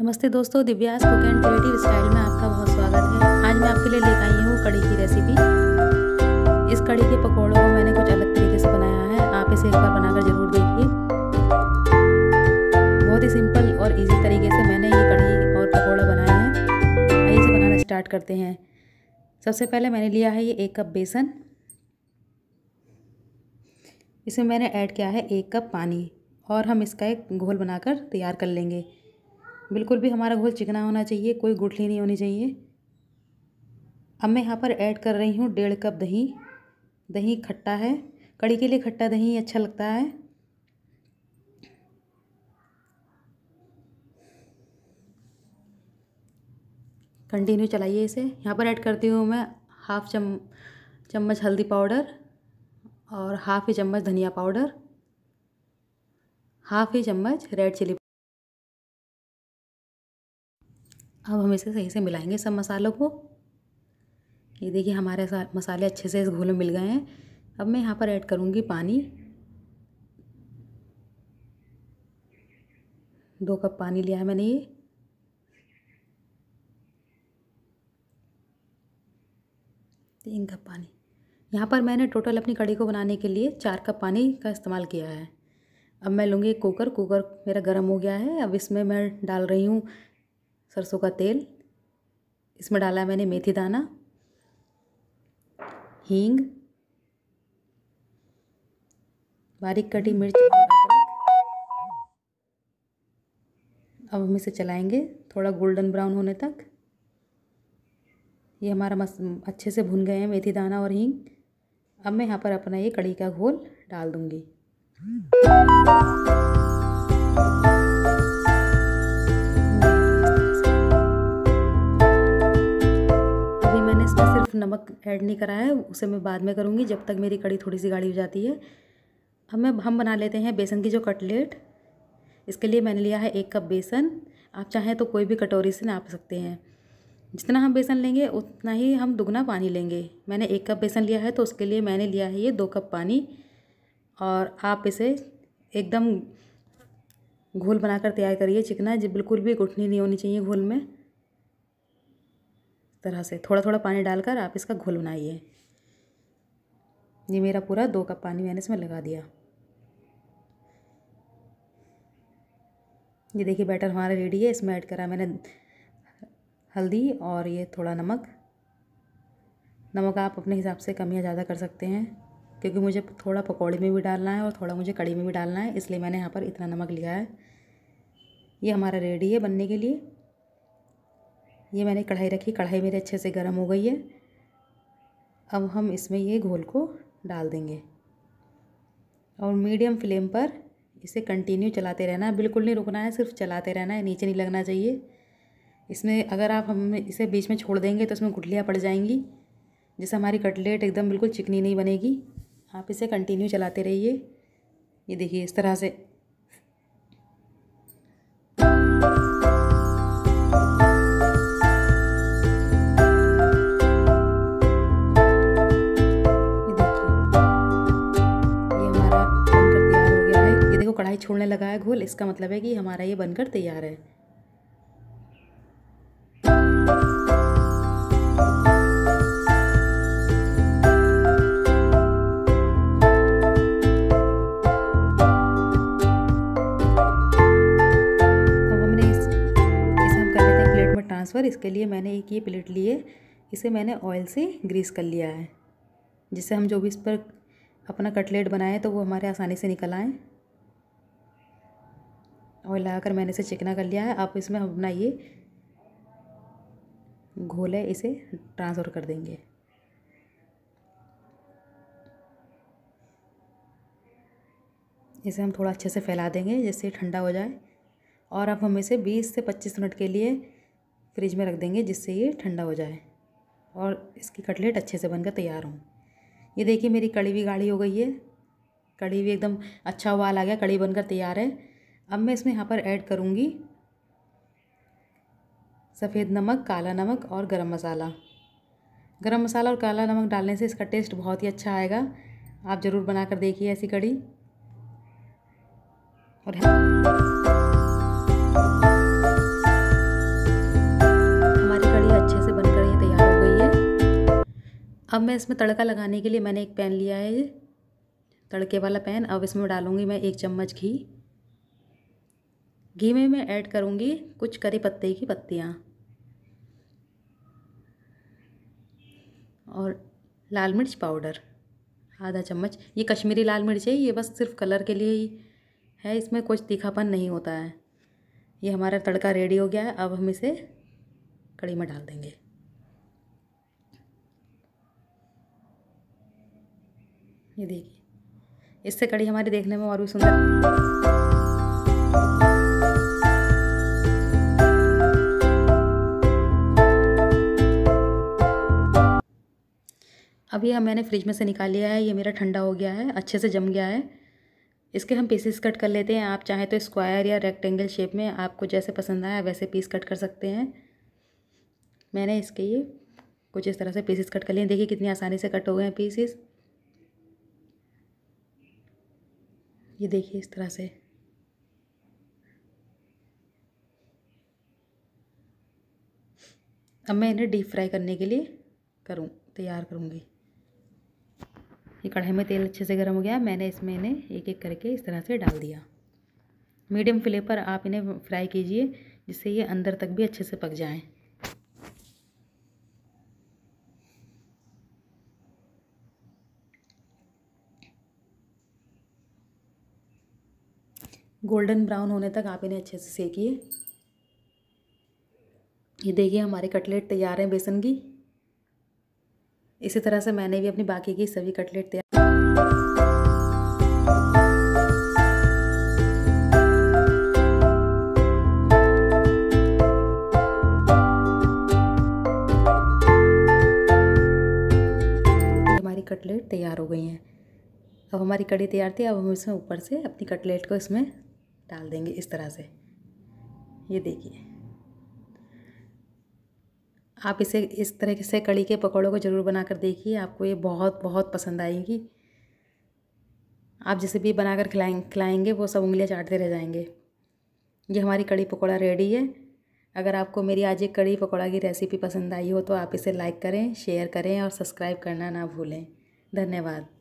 नमस्ते दोस्तों Divya's cook and creative style में आपका बहुत स्वागत है आज मैं आपके लिए लेकर आई हूँ कड़ी की रेसिपी इस कड़ी के पकौड़ों को मैंने कुछ अलग तरीके से बनाया है आप इसे एक बार बनाकर ज़रूर देखिए बहुत ही सिंपल और इजी तरीके से मैंने ये कड़ी और पकौड़ा बनाया है आइए इसे बनाना स्टार्ट करते हैं सबसे पहले मैंने लिया है ये एक कप बेसन इसमें मैंने ऐड किया है एक कप पानी और हम इसका एक घोल बनाकर तैयार कर लेंगे बिल्कुल भी हमारा घोल चिकना होना चाहिए कोई गुठली नहीं होनी चाहिए अब मैं यहाँ पर ऐड कर रही हूँ डेढ़ कप दही दही खट्टा है कड़ी के लिए खट्टा दही अच्छा लगता है कंटिन्यू चलाइए इसे यहाँ पर ऐड करती हूँ मैं हाफ़ चम चम्मच हल्दी पाउडर और हाफ़ ही चम्मच धनिया पाउडर हाफ़ ही चम्मच रेड चिली अब हम इसे सही से मिलाएंगे सब मसालों को ये देखिए हमारे मसाले अच्छे से इस घोल में मिल गए हैं अब मैं यहाँ पर ऐड करूँगी पानी दो कप पानी लिया है मैंने ये तीन कप पानी यहाँ पर मैंने टोटल अपनी कड़ी को बनाने के लिए चार कप पानी का इस्तेमाल किया है अब मैं लूँगी कुकर कुकर मेरा गर्म हो गया है अब इसमें मैं डाल रही हूँ सरसों का तेल इसमें डाला है मैंने मेथी दाना हींग बारीक कटी मिर्च अब हम इसे चलाएंगे थोड़ा गोल्डन ब्राउन होने तक ये हमारा मस अच्छे से भुन गए हैं मेथी दाना और हींग अब मैं यहाँ पर अपना ये कड़ी का घोल डाल दूँगी सिर्फ नमक ऐड नहीं कराया है उसे मैं बाद में करूँगी जब तक मेरी कड़ी थोड़ी सी गाढ़ी हो जाती है अब मैं हम बना लेते हैं बेसन की जो कटलेट इसके लिए मैंने लिया है एक कप बेसन आप चाहें तो कोई भी कटोरी से नाप सकते हैं जितना हम बेसन लेंगे उतना ही हम दुगना पानी लेंगे मैंने एक कप बेसन लिया है तो उसके लिए मैंने लिया है ये दो कप पानी और आप इसे एकदम घोल बनाकर तैयार करिए चिकना जी बिल्कुल भी गुठनी नहीं होनी चाहिए घोल में तरह से थोड़ा थोड़ा पानी डालकर आप इसका घोल बनाइए ये मेरा पूरा दो कप पानी मैंने इसमें लगा दिया ये देखिए बैटर हमारा रेडी है इसमें ऐड करा मैंने हल्दी और ये थोड़ा नमक नमक आप अपने हिसाब से कम या ज़्यादा कर सकते हैं क्योंकि मुझे थोड़ा पकौड़े में भी डालना है और थोड़ा मुझे कड़ी में भी डालना है इसलिए मैंने यहाँ पर इतना नमक लिया है ये हमारा रेडी है बनने के लिए ये मैंने कढ़ाई रखी कढ़ाई मेरे अच्छे से गर्म हो गई है अब हम इसमें ये घोल को डाल देंगे और मीडियम फ्लेम पर इसे कंटिन्यू चलाते रहना है बिल्कुल नहीं रुकना है सिर्फ चलाते रहना है नीचे नहीं लगना चाहिए इसमें अगर आप हम इसे बीच में छोड़ देंगे तो इसमें गुठलियाँ पड़ जाएंगी जिससे हमारी कटलेट एकदम बिल्कुल चिकनी नहीं बनेगी आप इसे कंटिन्यू चलाते रहिए ये देखिए इस तरह से कढ़ाई छोड़ने लगा है घोल इसका मतलब है कि हमारा ये बनकर तैयार है ट्रांसफ़र इसके लिए मैंने एक ये प्लेट लिए इसे मैंने ऑयल से ग्रीस कर लिया है जिससे हम जो भी इस पर अपना कटलेट बनाएं तो वो हमारे आसानी से निकल आएँ और लगाकर मैंने इसे चिकना कर लिया है आप इसमें हम अपना ये घोल है इसे ट्रांसफ़र कर देंगे इसे हम थोड़ा अच्छे से फैला देंगे जिससे ठंडा हो जाए और अब हम इसे बीस से पच्चीस मिनट के लिए फ्रिज में रख देंगे जिससे ये ठंडा हो जाए और इसकी कटलेट अच्छे से बनकर तैयार हों ये देखिए मेरी कड़ी भी गाढ़ी हो गई है कड़ी भी एकदम अच्छा उबाल आ गया कड़ी बनकर तैयार है अब मैं इसमें यहाँ पर ऐड करूँगी सफ़ेद नमक काला नमक और गरम मसाला गरम मसाला और काला नमक डालने से इसका टेस्ट बहुत ही अच्छा आएगा आप ज़रूर बना कर देखिए ऐसी कड़ी और हमारी कड़ी अच्छे से बनकर ये तैयार हो गई है अब मैं इसमें तड़का लगाने के लिए मैंने एक पैन लिया है तड़के वाला पैन अब इसमें डालूँगी मैं एक चम्मच घी घी में मैं ऐड करूँगी कुछ करी पत्ते की पत्तियाँ और लाल मिर्च पाउडर आधा चम्मच ये कश्मीरी लाल मिर्च है ये बस सिर्फ कलर के लिए ही है इसमें कुछ तीखापन नहीं होता है ये हमारा तड़का रेडी हो गया है अब हम इसे कड़ी में डाल देंगे ये देखिए इससे कड़ी हमारी देखने में और भी सुंदर अभी हम मैंने फ्रिज में से निकाल लिया है ये मेरा ठंडा हो गया है अच्छे से जम गया है इसके हम पीसेस कट कर लेते हैं आप चाहें तो स्क्वायर या रेक्टेंगल शेप में आपको जैसे पसंद आया वैसे पीस कट कर सकते हैं मैंने इसके ये कुछ इस तरह से पीसेस कट कर लिए देखिए कितनी आसानी से कट हो गए हैं पीसेस ये देखिए इस तरह से अब मैं इन्हें डीप फ्राई करने के लिए करूँ तैयार करूँगी ये कढ़ाई में तेल अच्छे से गर्म हो गया मैंने इसमें इन्हें एक एक करके इस तरह से डाल दिया मीडियम फ्लेम पर आप इन्हें फ्राई कीजिए जिससे ये अंदर तक भी अच्छे से पक जाएं गोल्डन ब्राउन होने तक आप इन्हें अच्छे से सेकिए ये देखिए हमारे कटलेट तैयार हैं बेसन की इसी तरह से मैंने भी अपनी बाकी की सभी कटलेट तैयार हमारी कटलेट तैयार हो गई हैं अब हमारी कड़ी तैयार थी अब हम इसमें ऊपर से अपनी कटलेट को इसमें डाल देंगे इस तरह से ये देखिए आप इसे इस तरह से कड़ी के पकौड़ों को ज़रूर बनाकर देखिए आपको ये बहुत बहुत पसंद आएगी आप जिसे भी बनाकर खिलाएं खिलाएंगे वो सब उंगलियां चाटते रह जाएंगे ये हमारी कड़ी पकौड़ा रेडी है अगर आपको मेरी आज एक कड़ी पकौड़ा की रेसिपी पसंद आई हो तो आप इसे लाइक करें शेयर करें और सब्सक्राइब करना ना भूलें धन्यवाद